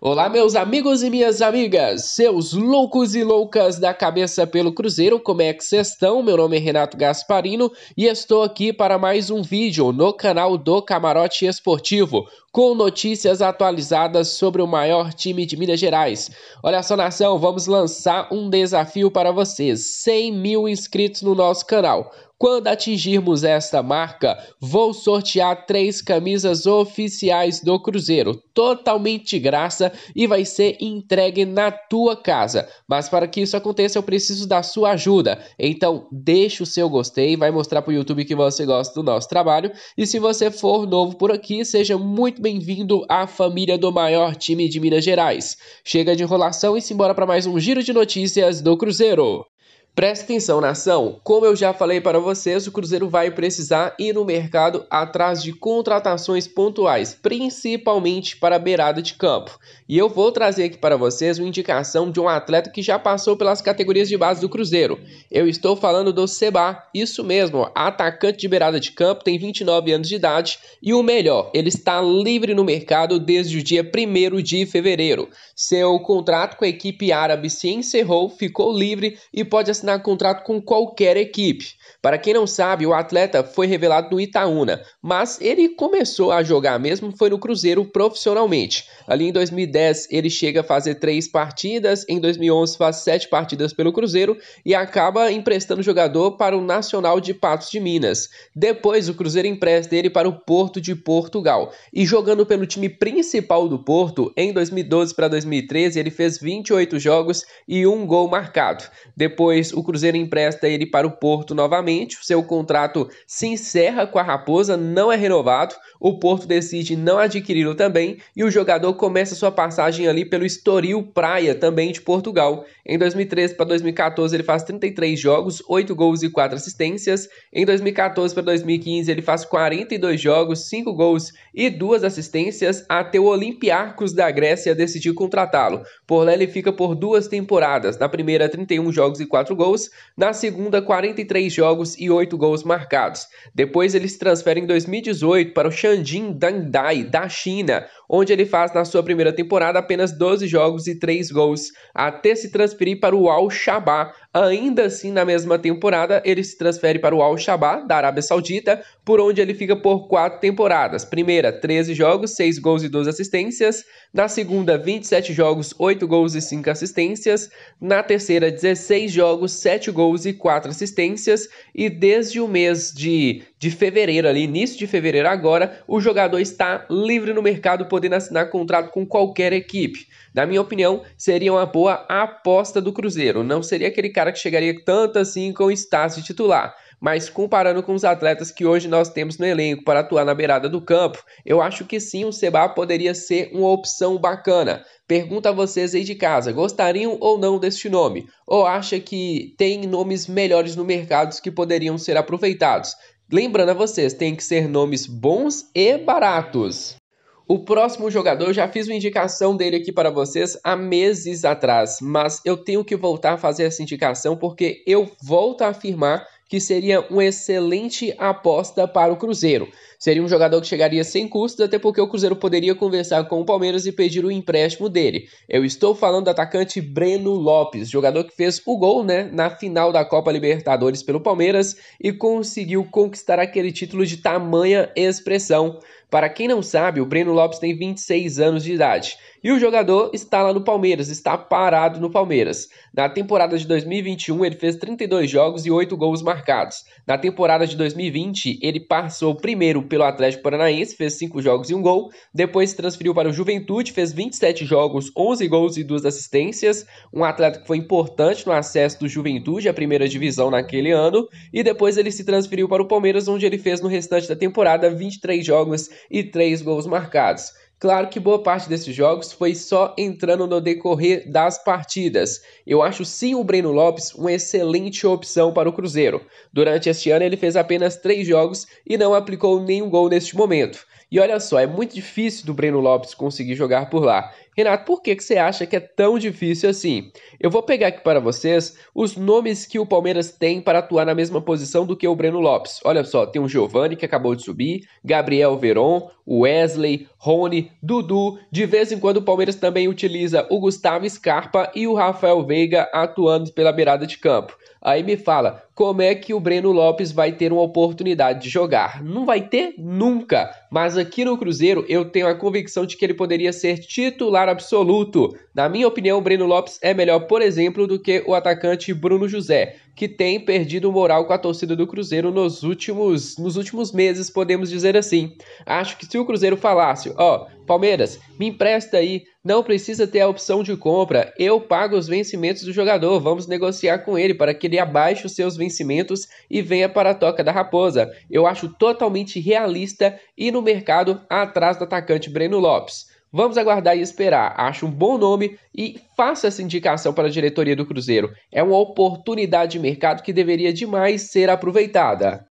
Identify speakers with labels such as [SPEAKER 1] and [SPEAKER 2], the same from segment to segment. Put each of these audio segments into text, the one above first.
[SPEAKER 1] Olá, meus amigos e minhas amigas, seus loucos e loucas da cabeça pelo Cruzeiro, como é que vocês estão? Meu nome é Renato Gasparino e estou aqui para mais um vídeo no canal do Camarote Esportivo com notícias atualizadas sobre o maior time de Minas Gerais. Olha só, nação, vamos lançar um desafio para vocês: 100 mil inscritos no nosso canal. Quando atingirmos esta marca, vou sortear três camisas oficiais do Cruzeiro, totalmente de graça e vai ser entregue na tua casa. Mas para que isso aconteça, eu preciso da sua ajuda. Então, deixa o seu gostei, vai mostrar para o YouTube que você gosta do nosso trabalho. E se você for novo por aqui, seja muito bem-vindo à família do maior time de Minas Gerais. Chega de enrolação e simbora para mais um giro de notícias do Cruzeiro. Presta atenção, na ação. Como eu já falei para vocês, o Cruzeiro vai precisar ir no mercado atrás de contratações pontuais, principalmente para a beirada de campo. E eu vou trazer aqui para vocês uma indicação de um atleta que já passou pelas categorias de base do Cruzeiro. Eu estou falando do Seba, isso mesmo, atacante de beirada de campo, tem 29 anos de idade e o melhor, ele está livre no mercado desde o dia 1 de fevereiro. Seu contrato com a equipe árabe se encerrou, ficou livre e pode assinar contrato com qualquer equipe. Para quem não sabe, o atleta foi revelado no Itaúna, mas ele começou a jogar mesmo foi no Cruzeiro profissionalmente. Ali em 2010 ele chega a fazer três partidas, em 2011 faz sete partidas pelo Cruzeiro e acaba emprestando o jogador para o Nacional de Patos de Minas. Depois o Cruzeiro empresta ele para o Porto de Portugal e jogando pelo time principal do Porto em 2012 para 2013 ele fez 28 jogos e um gol marcado. Depois o Cruzeiro empresta ele para o Porto novamente. Seu contrato se encerra com a Raposa, não é renovado. O Porto decide não adquiri-lo também e o jogador começa sua passagem ali pelo Estoril Praia, também de Portugal. Em 2013 para 2014 ele faz 33 jogos, 8 gols e 4 assistências. Em 2014 para 2015 ele faz 42 jogos, 5 gols e 2 assistências até o Olympiacos da Grécia decidir contratá-lo. Por lá ele fica por duas temporadas, na primeira 31 jogos e 4 gols gols, na segunda 43 jogos e 8 gols marcados. Depois ele se transfere em 2018 para o Shandin Dandai, da China, onde ele faz na sua primeira temporada apenas 12 jogos e 3 gols, até se transferir para o Al-Shabaab, Ainda assim, na mesma temporada, ele se transfere para o Al-Shabaab, da Arábia Saudita, por onde ele fica por quatro temporadas. Primeira, 13 jogos, 6 gols e 12 assistências. Na segunda, 27 jogos, 8 gols e 5 assistências. Na terceira, 16 jogos, 7 gols e 4 assistências. E desde o mês de, de fevereiro, ali, início de fevereiro agora, o jogador está livre no mercado, podendo assinar contrato com qualquer equipe na minha opinião, seria uma boa aposta do Cruzeiro. Não seria aquele cara que chegaria tanto assim com o status de titular. Mas comparando com os atletas que hoje nós temos no elenco para atuar na beirada do campo, eu acho que sim, o Seba poderia ser uma opção bacana. Pergunta a vocês aí de casa, gostariam ou não deste nome? Ou acha que tem nomes melhores no mercado que poderiam ser aproveitados? Lembrando a vocês, tem que ser nomes bons e baratos. O próximo jogador, eu já fiz uma indicação dele aqui para vocês há meses atrás, mas eu tenho que voltar a fazer essa indicação porque eu volto a afirmar que seria uma excelente aposta para o Cruzeiro. Seria um jogador que chegaria sem custo, até porque o Cruzeiro poderia conversar com o Palmeiras e pedir o empréstimo dele. Eu estou falando do atacante Breno Lopes, jogador que fez o gol né, na final da Copa Libertadores pelo Palmeiras e conseguiu conquistar aquele título de tamanha expressão. Para quem não sabe, o Breno Lopes tem 26 anos de idade e o jogador está lá no Palmeiras, está parado no Palmeiras. Na temporada de 2021, ele fez 32 jogos e 8 gols marcados. Na temporada de 2020, ele passou primeiro pelo Atlético Paranaense, fez 5 jogos e 1 gol, depois se transferiu para o Juventude, fez 27 jogos, 11 gols e 2 assistências, um atleta que foi importante no acesso do Juventude à primeira divisão naquele ano, e depois ele se transferiu para o Palmeiras, onde ele fez no restante da temporada 23 jogos e 3 gols marcados. Claro que boa parte desses jogos foi só entrando no decorrer das partidas. Eu acho sim o Breno Lopes uma excelente opção para o Cruzeiro. Durante este ano ele fez apenas três jogos e não aplicou nenhum gol neste momento. E olha só, é muito difícil do Breno Lopes conseguir jogar por lá. Renato, por que, que você acha que é tão difícil assim? Eu vou pegar aqui para vocês os nomes que o Palmeiras tem para atuar na mesma posição do que o Breno Lopes. Olha só, tem o Giovani que acabou de subir, Gabriel Veron, Wesley, Rony, Dudu. De vez em quando o Palmeiras também utiliza o Gustavo Scarpa e o Rafael Veiga atuando pela beirada de campo. Aí me fala, como é que o Breno Lopes vai ter uma oportunidade de jogar? Não vai ter nunca, mas aqui no Cruzeiro, eu tenho a convicção de que ele poderia ser titular absoluto. Na minha opinião, o Breno Lopes é melhor, por exemplo, do que o atacante Bruno José que tem perdido moral com a torcida do Cruzeiro nos últimos, nos últimos meses, podemos dizer assim. Acho que se o Cruzeiro falasse, ó, oh, Palmeiras, me empresta aí, não precisa ter a opção de compra, eu pago os vencimentos do jogador, vamos negociar com ele para que ele abaixe os seus vencimentos e venha para a toca da raposa. Eu acho totalmente realista e no mercado atrás do atacante Breno Lopes. Vamos aguardar e esperar. Acho um bom nome e faça essa indicação para a diretoria do Cruzeiro. É uma oportunidade de mercado que deveria demais ser aproveitada.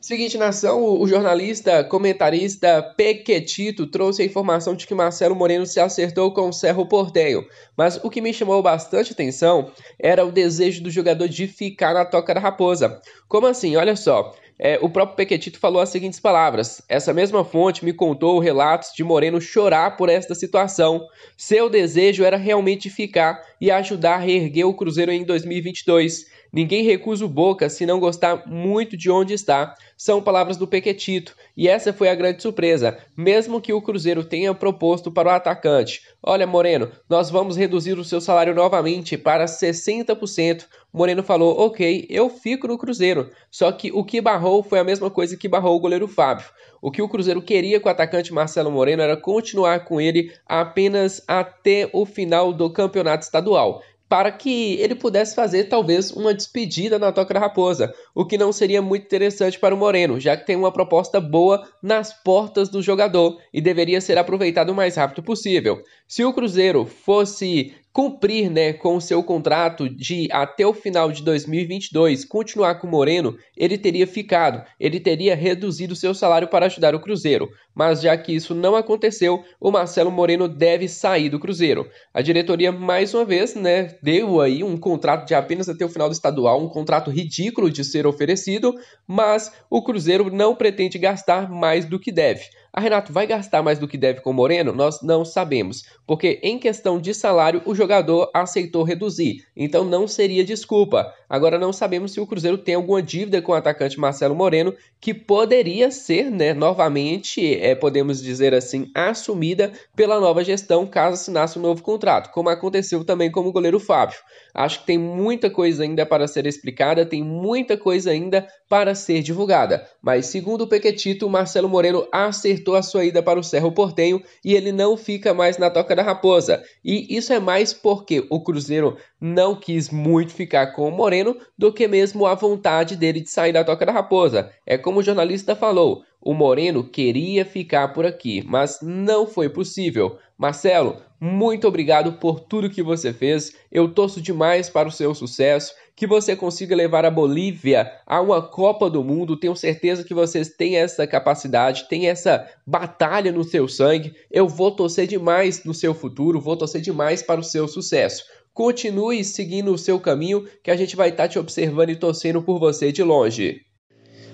[SPEAKER 1] Seguinte nação, o jornalista comentarista Pequetito trouxe a informação de que Marcelo Moreno se acertou com o Cerro Porteio. mas o que me chamou bastante atenção era o desejo do jogador de ficar na toca da raposa. Como assim? Olha só, é, o próprio Pequetito falou as seguintes palavras: Essa mesma fonte me contou relatos de Moreno chorar por esta situação. Seu desejo era realmente ficar e ajudar a reerguer o Cruzeiro em 2022. Ninguém recusa o Boca se não gostar muito de onde está. São palavras do Pequetito, e essa foi a grande surpresa, mesmo que o Cruzeiro tenha proposto para o atacante. Olha, Moreno, nós vamos reduzir o seu salário novamente para 60%. Moreno falou: "OK, eu fico no Cruzeiro". Só que o que barrou foi a mesma coisa que barrou o goleiro Fábio. O que o Cruzeiro queria com o atacante Marcelo Moreno era continuar com ele apenas até o final do campeonato estadual para que ele pudesse fazer talvez uma despedida na Toca da Raposa, o que não seria muito interessante para o Moreno, já que tem uma proposta boa nas portas do jogador e deveria ser aproveitado o mais rápido possível. Se o Cruzeiro fosse cumprir né, com o seu contrato de até o final de 2022 continuar com o Moreno, ele teria ficado, ele teria reduzido seu salário para ajudar o Cruzeiro. Mas já que isso não aconteceu, o Marcelo Moreno deve sair do Cruzeiro. A diretoria, mais uma vez, né, deu aí um contrato de apenas até o final do estadual, um contrato ridículo de ser oferecido, mas o Cruzeiro não pretende gastar mais do que deve. A ah, Renato vai gastar mais do que deve com o Moreno? Nós não sabemos, porque em questão de salário o jogador aceitou reduzir, então não seria desculpa. Agora não sabemos se o Cruzeiro tem alguma dívida com o atacante Marcelo Moreno, que poderia ser, né, novamente, é, podemos dizer assim, assumida pela nova gestão caso assinasse um novo contrato, como aconteceu também com o goleiro Fábio. Acho que tem muita coisa ainda para ser explicada, tem muita coisa ainda para ser divulgada. Mas segundo o Pequetito, Marcelo Moreno acertou a sua ida para o Cerro Portenho e ele não fica mais na Toca da Raposa. E isso é mais porque o Cruzeiro não quis muito ficar com o Moreno do que mesmo a vontade dele de sair da Toca da Raposa. É como o jornalista falou, o Moreno queria ficar por aqui, mas não foi possível. Marcelo, muito obrigado por tudo que você fez. Eu torço demais para o seu sucesso, que você consiga levar a Bolívia a uma Copa do Mundo. Tenho certeza que vocês têm essa capacidade, têm essa batalha no seu sangue. Eu vou torcer demais no seu futuro, vou torcer demais para o seu sucesso. Continue seguindo o seu caminho, que a gente vai estar te observando e torcendo por você de longe.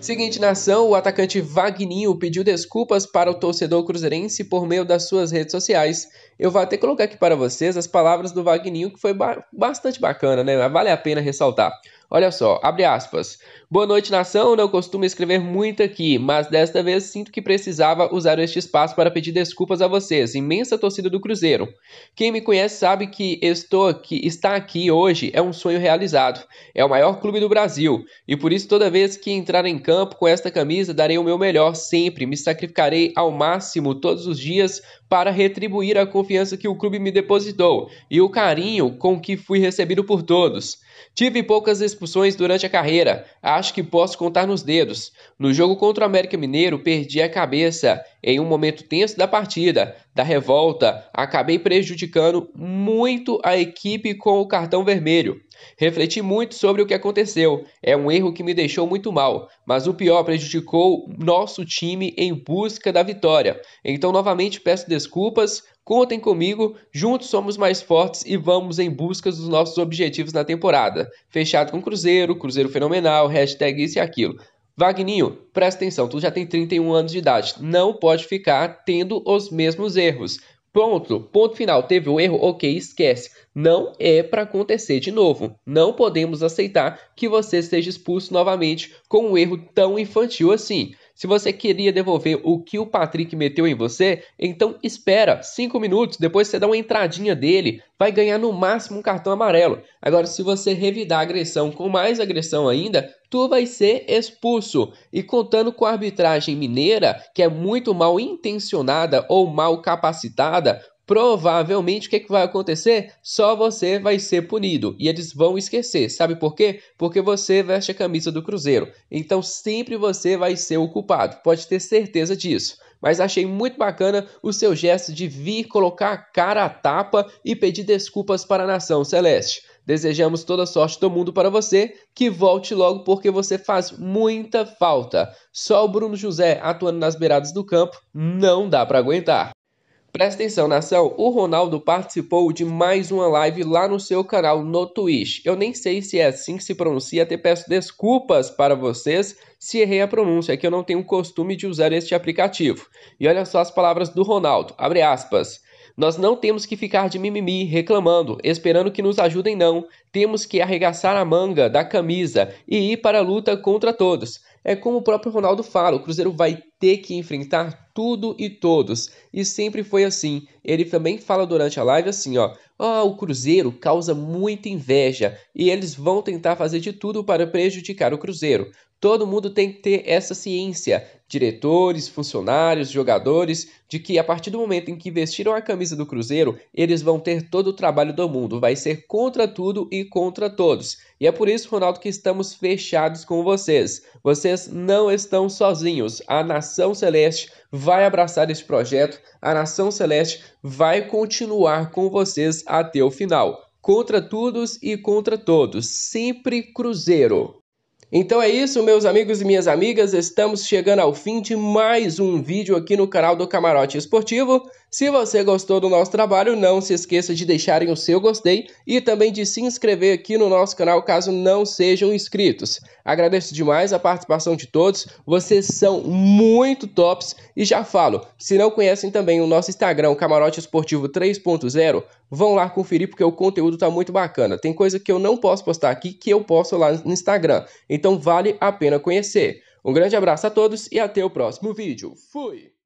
[SPEAKER 1] Seguinte nação, o atacante Vagninho pediu desculpas para o torcedor cruzeirense por meio das suas redes sociais. Eu vou até colocar aqui para vocês as palavras do Vagninho, que foi ba bastante bacana, né? Vale a pena ressaltar. Olha só, abre aspas. Boa noite, nação. Não costumo escrever muito aqui, mas desta vez sinto que precisava usar este espaço para pedir desculpas a vocês, imensa torcida do Cruzeiro. Quem me conhece sabe que estou aqui, está aqui hoje é um sonho realizado. É o maior clube do Brasil e por isso toda vez que entrar em campo com esta camisa darei o meu melhor sempre, me sacrificarei ao máximo todos os dias para retribuir a confiança que o clube me depositou e o carinho com que fui recebido por todos. Tive poucas expulsões durante a carreira. Acho que posso contar nos dedos. No jogo contra o América Mineiro, perdi a cabeça. Em um momento tenso da partida, da revolta, acabei prejudicando muito a equipe com o cartão vermelho. Refleti muito sobre o que aconteceu. É um erro que me deixou muito mal, mas o pior prejudicou nosso time em busca da vitória. Então, novamente, peço desculpas. Contem comigo, juntos somos mais fortes e vamos em busca dos nossos objetivos na temporada. Fechado com Cruzeiro, Cruzeiro Fenomenal, hashtag isso e aquilo. Vagninho, presta atenção, tu já tem 31 anos de idade, não pode ficar tendo os mesmos erros. Pronto, ponto final. Teve o um erro? Ok, esquece. Não é para acontecer de novo. Não podemos aceitar que você seja expulso novamente com um erro tão infantil assim. Se você queria devolver o que o Patrick meteu em você, então espera 5 minutos, depois você dá uma entradinha dele, vai ganhar no máximo um cartão amarelo. Agora, se você revidar a agressão com mais agressão ainda, tu vai ser expulso. E contando com a arbitragem mineira, que é muito mal intencionada ou mal capacitada, provavelmente o que, é que vai acontecer? Só você vai ser punido. E eles vão esquecer. Sabe por quê? Porque você veste a camisa do Cruzeiro. Então sempre você vai ser o culpado. Pode ter certeza disso mas achei muito bacana o seu gesto de vir colocar a cara a tapa e pedir desculpas para a nação celeste. Desejamos toda sorte do mundo para você, que volte logo porque você faz muita falta. Só o Bruno José atuando nas beiradas do campo não dá para aguentar. Presta atenção, nação. O Ronaldo participou de mais uma live lá no seu canal no Twitch. Eu nem sei se é assim que se pronuncia, até peço desculpas para vocês se errei a pronúncia, é que eu não tenho costume de usar este aplicativo. E olha só as palavras do Ronaldo. Abre aspas. Nós não temos que ficar de mimimi, reclamando, esperando que nos ajudem, não. Temos que arregaçar a manga da camisa e ir para a luta contra todos. É como o próprio Ronaldo fala: o Cruzeiro vai ter que enfrentar tudo e todos, e sempre foi assim, ele também fala durante a live assim, ó, oh, o Cruzeiro causa muita inveja e eles vão tentar fazer de tudo para prejudicar o Cruzeiro. Todo mundo tem que ter essa ciência, diretores, funcionários, jogadores, de que a partir do momento em que vestiram a camisa do Cruzeiro, eles vão ter todo o trabalho do mundo, vai ser contra tudo e contra todos. E é por isso, Ronaldo, que estamos fechados com vocês. Vocês não estão sozinhos. A nação celeste vai abraçar esse projeto. A nação celeste vai continuar com vocês até o final. Contra todos e contra todos, sempre Cruzeiro. Então é isso, meus amigos e minhas amigas, estamos chegando ao fim de mais um vídeo aqui no canal do Camarote Esportivo. Se você gostou do nosso trabalho, não se esqueça de deixarem o seu gostei e também de se inscrever aqui no nosso canal caso não sejam inscritos. Agradeço demais a participação de todos, vocês são muito tops e já falo, se não conhecem também o nosso Instagram, Camarote Esportivo 3.0, vão lá conferir porque o conteúdo está muito bacana. Tem coisa que eu não posso postar aqui que eu posto lá no Instagram, então vale a pena conhecer. Um grande abraço a todos e até o próximo vídeo. Fui!